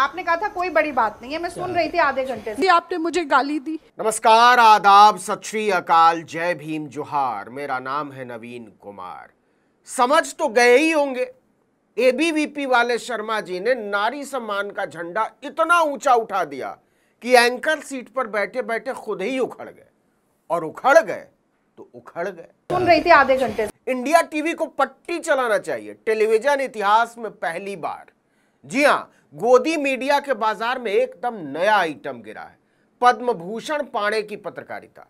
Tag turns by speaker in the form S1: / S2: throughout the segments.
S1: आपने कहा था कोई बड़ी बात नहीं है मैं सुन रही थी आधे घंटे से
S2: आपने मुझे गाली दी नमस्कार आदाब सत श्री अकाल जय भीम जोहार मेरा नाम है नवीन कुमार समझ तो गए ही होंगे एबीवीपी वाले शर्मा जी ने नारी सम्मान का झंडा इतना ऊंचा उठा दिया कि एंकर सीट पर बैठे बैठे खुद ही उखड़ गए और उखड़ गए तो उखड़ गए सुन रही थी आधे घंटे इंडिया टीवी को पट्टी चलाना चाहिए टेलीविजन इतिहास में पहली बार जी हाँ गोदी मीडिया के बाजार में एकदम नया आइटम गिरा है पद्म भूषण पाणे की पत्रकारिता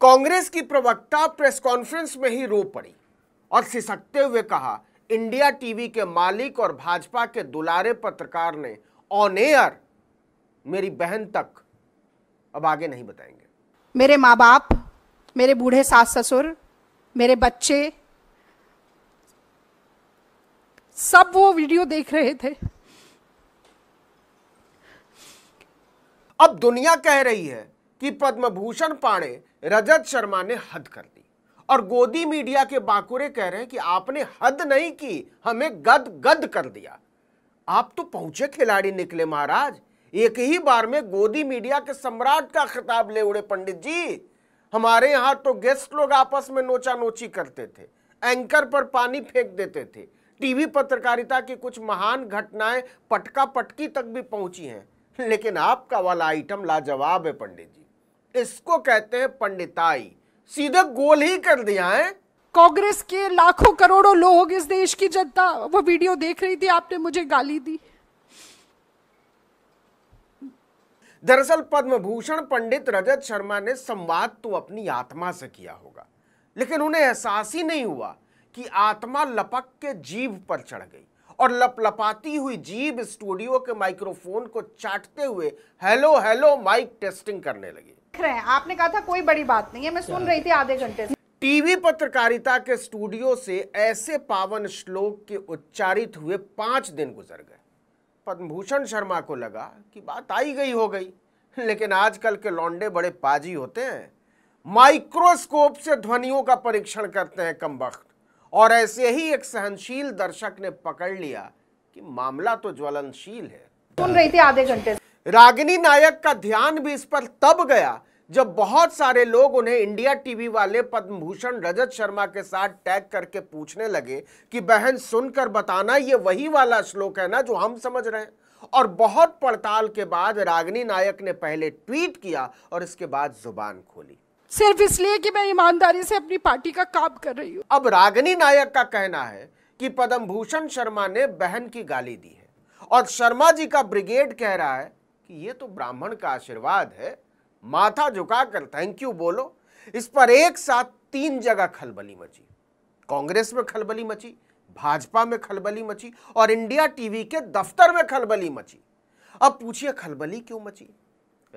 S2: कांग्रेस की प्रवक्ता प्रेस कॉन्फ्रेंस में ही रो पड़ी और सिसकते हुए कहा इंडिया टीवी के मालिक और भाजपा के दुलारे पत्रकार ने ऑन एयर मेरी बहन तक अब आगे नहीं बताएंगे
S1: मेरे माँ बाप मेरे बूढ़े सास ससुर मेरे बच्चे सब वो वीडियो देख रहे थे
S2: अब दुनिया कह रही है कि पद्मभूषण पाणे रजत शर्मा ने हद कर दी और गोदी मीडिया के बाकुरे कह रहे हैं कि आपने हद नहीं की हमें गद गद कर दिया आप तो पहुंचे खिलाड़ी निकले महाराज एक ही बार में गोदी मीडिया के सम्राट का खिताब ले उड़े पंडित जी हमारे यहां तो गेस्ट लोग आपस में नोचा नोची करते थे एंकर पर पानी फेंक देते थे टीवी पत्रकारिता की कुछ महान घटनाएं पटका पटकी तक भी पहुंची हैं लेकिन आपका वाला आइटम लाजवाब है पंडित जी इसको कहते हैं पंडिताई सीधे गोल ही कर दिया
S1: है कांग्रेस के लाखों करोड़ों लोग इस देश की जनता वो वीडियो देख रही थी आपने मुझे गाली दी
S2: दरअसल पद्म भूषण पंडित रजत शर्मा ने संवाद तो अपनी आत्मा से किया होगा लेकिन उन्हें एहसास ही नहीं हुआ कि आत्मा लपक के जीव पर चढ़ गई और लपलपाती हुई जीभ स्टूडियो के माइक्रोफोन को चाटते हुए हेलो हेलो माइक टेस्टिंग करने लगी
S1: रहे हैं आपने कहा था कोई बड़ी बात नहीं है मैं सुन रही थी आधे घंटे से
S2: टीवी पत्रकारिता के स्टूडियो से ऐसे पावन श्लोक के उच्चारित हुए पांच दिन गुजर गए पद्मभूषण शर्मा को लगा कि बात आई गई हो गई लेकिन आजकल के लौंडे बड़े पाजी होते हैं माइक्रोस्कोप से ध्वनियों का परीक्षण करते हैं कम वक्त और ऐसे ही एक सहनशील दर्शक ने पकड़ लिया कि मामला तो ज्वलनशील है सुन रही थी आधे घंटे रागिनी नायक का ध्यान भी इस पर तब गया जब बहुत सारे लोग उन्हें इंडिया टीवी वाले पद्म भूषण रजत शर्मा के साथ टैग करके पूछने लगे कि बहन सुनकर बताना ये वही वाला श्लोक है ना जो हम समझ रहे हैं और बहुत पड़ताल के बाद रागिनी नायक ने पहले ट्वीट किया और इसके बाद जुबान खोली
S1: सिर्फ इसलिए कि मैं ईमानदारी से अपनी पार्टी का काम कर रही हूँ अब
S2: रागनी नायक का कहना है कि पदम भूषण शर्मा ने बहन की गाली दी है और शर्मा जी का ब्रिगेड कह रहा है कि ये तो ब्राह्मण का आशीर्वाद है माथा झुकाकर थैंक यू बोलो इस पर एक साथ तीन जगह खलबली मची कांग्रेस में खलबली मची भाजपा में खलबली मची और इंडिया टीवी के दफ्तर में खलबली मची अब पूछिए खलबली क्यों मची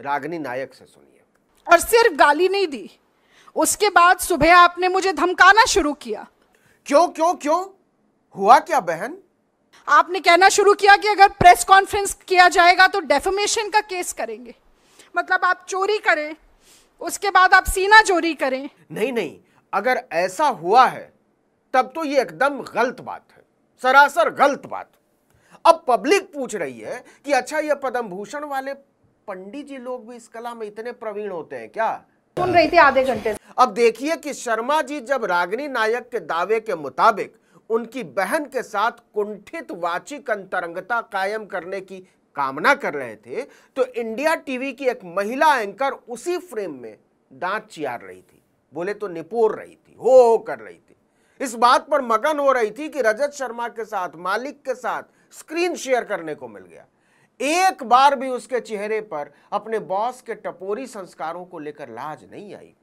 S2: रागनी नायक से सुनिए और
S1: सिर्फ गाली नहीं दी उसके बाद सुबह आपने मुझे धमकाना शुरू किया क्यों क्यों क्यों हुआ क्या बहन आपने कहना शुरू किया कि अगर प्रेस कॉन्फ्रेंस किया जाएगा तो डेफोमेशन का केस करेंगे मतलब आप चोरी करें उसके बाद आप सीना चोरी करें नहीं नहीं अगर
S2: ऐसा हुआ है तब तो ये एकदम गलत बात है सरासर गलत बात अब पब्लिक पूछ रही है कि अच्छा ये पद्म भूषण वाले पंडित जी लोग भी इस कला में इतने प्रवीण होते हैं क्या सुन रही थी आधे घंटे अब देखिए कि शर्मा जी जब रागिनी नायक के दावे के मुताबिक उनकी बहन के साथ कुंठित वाचिक अंतरंगता कायम करने की कामना कर रहे थे तो इंडिया टीवी की एक महिला एंकर उसी फ्रेम में दांत चियार रही थी बोले तो निपोर रही थी हो हो कर रही थी इस बात पर मगन हो रही थी कि रजत शर्मा के साथ मालिक के साथ स्क्रीन शेयर करने को मिल गया एक बार भी उसके चेहरे पर अपने बॉस के टपोरी संस्कारों को लेकर लाज नहीं आई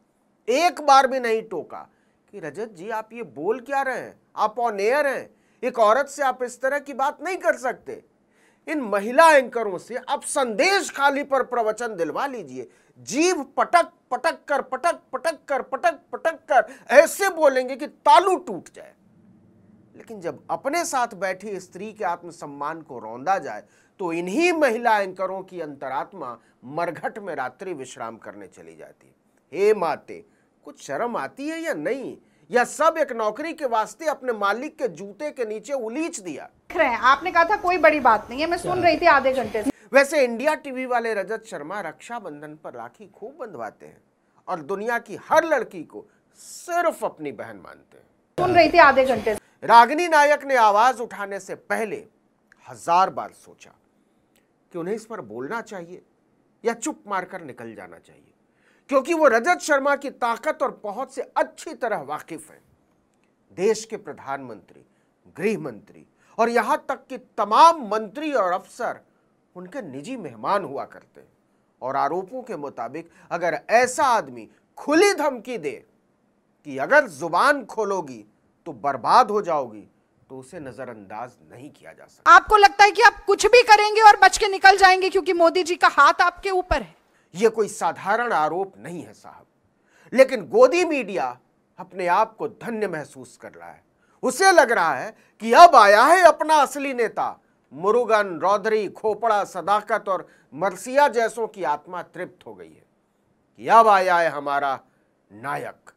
S2: एक बार भी नहीं टोका कि रजत जी आप ये बोल क्या रहे हैं आप ऑनेयर हैं एक औरत से आप इस तरह की बात नहीं कर सकते इन महिला एंकरों से आप संदेश खाली पर प्रवचन दिलवा लीजिए जीव पटक पटक कर पटक पटक कर पटक पटक कर ऐसे बोलेंगे कि तालू टूट जाए लेकिन जब अपने साथ बैठी स्त्री के आत्मसम्मान को रौंदा जाए तो इन्हीं महिला एंकरों की अंतरात्मा मरघट में रात्रि विश्राम करने चली जाती हे माते कुछ शर्म आती है या नहीं या सब एक नौकरी के वास्ते अपने मालिक के जूते के नीचे उलीच दिया
S1: रहे आपने कहा था कोई बड़ी बात नहीं है मैं सुन रही थी आधे घंटे से
S2: वैसे इंडिया टीवी वाले रजत शर्मा रक्षाबंधन पर राखी खूब बंधवाते हैं और दुनिया की हर लड़की को सिर्फ अपनी बहन मानते हैं सुन रही थी आधे घंटे से रागिनी नायक ने आवाज उठाने से पहले हजार बार सोचा कि उन्हें इस पर बोलना चाहिए या चुप मारकर निकल जाना चाहिए क्योंकि वो रजत शर्मा की ताकत और पहुंच से अच्छी तरह वाकिफ हैं देश के प्रधानमंत्री गृह मंत्री और यहां तक कि तमाम मंत्री और अफसर उनके निजी मेहमान हुआ करते हैं और आरोपों के मुताबिक अगर ऐसा आदमी खुली धमकी दे कि अगर जुबान खोलोगी तो बर्बाद हो जाओगी तो उसे नजरअंदाज नहीं किया जा
S1: सकता आपको लगता है कि आप कुछ भी करेंगे और बच के निकल जाएंगे क्योंकि मोदी जी का हाथ आपके ऊपर है
S2: ये कोई साधारण आरोप नहीं है साहब
S1: लेकिन गोदी मीडिया अपने
S2: आप को धन्य महसूस कर रहा है उसे लग रहा है कि अब आया है अपना असली नेता मुरुगन रौधरी खोपड़ा सदाकत और मरसिया जैसों की आत्मा तृप्त हो गई है कि अब आया है हमारा नायक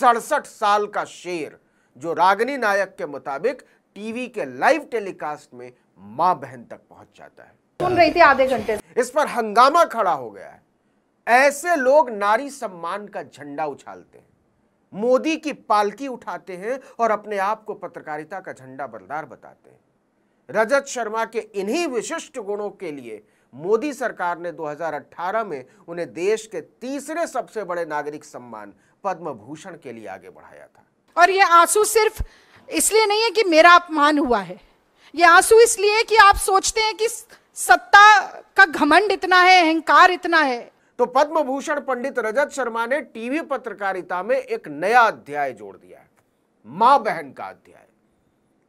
S2: सड़सठ साल का शेर जो रागनी नायक के मुताबिक टीवी के लाइव टेलीकास्ट में मां बहन तक पहुंच जाता है सुन रही थी आधे घंटे इस पर हंगामा खड़ा हो गया है ऐसे लोग नारी सम्मान का झंडा उछालते हैं मोदी की पालकी उठाते हैं और अपने आप को पत्रकारिता का झंडा बरदार बताते हैं रजत शर्मा के इन्हीं विशिष्ट गुणों के लिए मोदी सरकार ने 2018 में उन्हें देश के तीसरे सबसे बड़े नागरिक सम्मान पद्म भूषण के लिए आगे बढ़ाया था
S1: और ये आंसू सिर्फ इसलिए नहीं है कि मेरा अपमान हुआ है ये आंसू इसलिए कि आप सोचते हैं कि सत्ता का घमंड इतना है अहंकार इतना है
S2: तो पद्म भूषण पंडित रजत शर्मा ने टीवी पत्रकारिता में एक नया अध्याय जोड़ दिया है मां बहन का अध्याय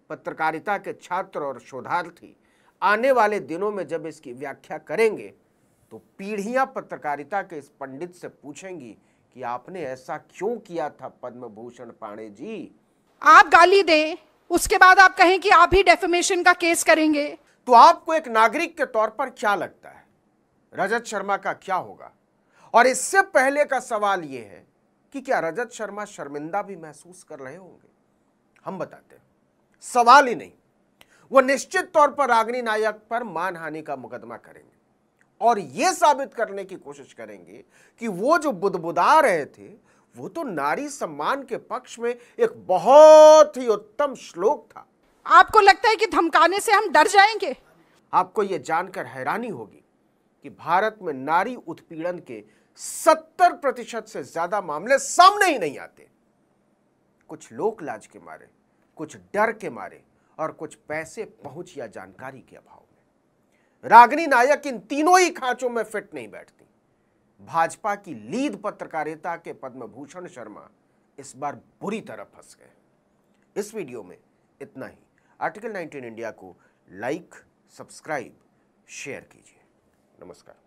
S2: पत्रकारिता के छात्र और शोधार्थी आने वाले दिनों में जब इसकी व्याख्या करेंगे तो पीढ़ियां पत्रकारिता के इस पंडित से पूछेंगी कि आपने ऐसा क्यों किया था पद्म भूषण पाणे जी
S1: आप गाली दें उसके बाद आप कहें कि आप ही डेफिमेशन का केस
S2: करेंगे तो आपको एक नागरिक के तौर पर क्या लगता है रजत शर्मा का क्या होगा और इससे पहले का सवाल यह है कि क्या रजत शर्मा शर्मिंदा भी महसूस कर रहे होंगे हम बताते हैं सवाल ही नहीं वो निश्चित तौर पर रागनी नायक पर मानहानि का मुकदमा करेंगे और ये साबित करने की कोशिश करेंगे कि वो जो बुदबुदा रहे थे वो तो नारी सम्मान के पक्ष में एक बहुत ही उत्तम श्लोक था
S1: आपको लगता है कि धमकाने से हम डर जाएंगे
S2: आपको यह जानकर हैरानी होगी कि भारत में नारी उत्पीड़न के सत्तर प्रतिशत से ज्यादा मामले सामने ही नहीं आते कुछ लोक लाज के मारे कुछ डर के मारे और कुछ पैसे पहुंच या जानकारी के अभाव रागनी नायक इन तीनों ही खांचों में फिट नहीं बैठती भाजपा की लीड पत्रकारिता के पद्मभूषण शर्मा इस बार बुरी तरह फंस गए इस वीडियो में इतना ही आर्टिकल 19 इंडिया को लाइक सब्सक्राइब शेयर कीजिए नमस्कार